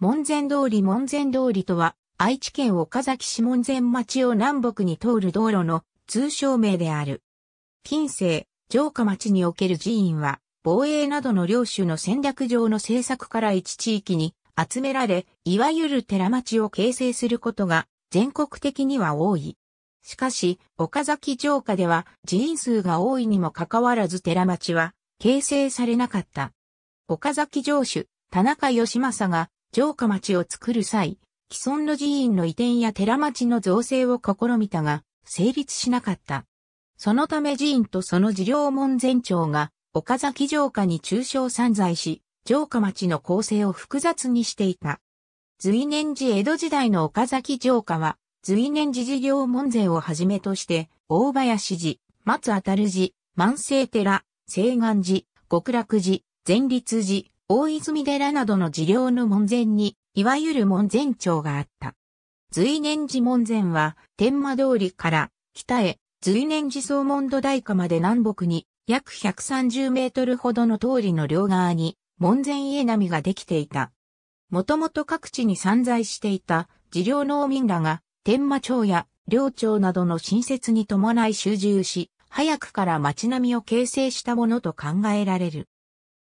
門前通り門前通りとは、愛知県岡崎市門前町を南北に通る道路の通称名である。近世、城下町における寺院は、防衛などの領主の戦略上の政策から一地域に集められ、いわゆる寺町を形成することが全国的には多い。しかし、岡崎城下では寺院数が多いにもかかわらず寺町は形成されなかった。岡崎城主、田中義政が城下町を作る際、既存の寺院の移転や寺町の造成を試みたが、成立しなかった。そのため寺院とその寺領門前町が、岡崎城下に中小散在し、城下町の構成を複雑にしていた。随年寺江戸時代の岡崎城下は、随年寺事業門前をはじめとして、大林寺、松当たる寺、万世寺、西岸寺、極楽寺、前立寺、大泉寺などの寺領の門前に、いわゆる門前町があった。随年寺門前は、天馬通りから北へ、随年寺総門土大下まで南北に、約130メートルほどの通りの両側に、門前家並ができていた。もともと各地に散在していた、寺領農民らが、天馬町や領町などの新設に伴い集中し、早くから町並みを形成したものと考えられる。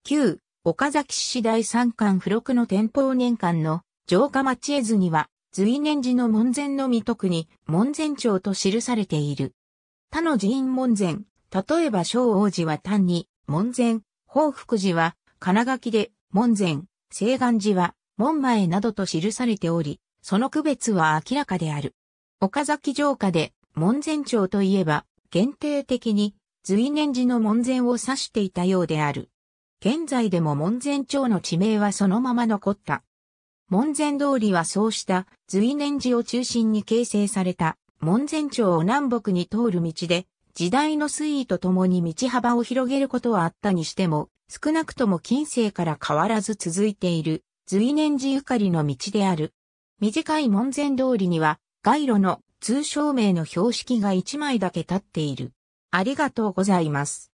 旧岡崎市第三巻付録の天保年間の城下町絵図には、随年寺の門前のみ特に門前町と記されている。他の寺院門前、例えば昭王寺は単に門前、宝福寺は金垣で門前、西岸寺は門前などと記されており、その区別は明らかである。岡崎城下で門前町といえば、限定的に随年寺の門前を指していたようである。現在でも門前町の地名はそのまま残った。門前通りはそうした随年寺を中心に形成された門前町を南北に通る道で、時代の推移とともに道幅を広げることはあったにしても、少なくとも近世から変わらず続いている随年寺ゆかりの道である。短い門前通りには、街路の通称名の標識が1枚だけ立っている。ありがとうございます。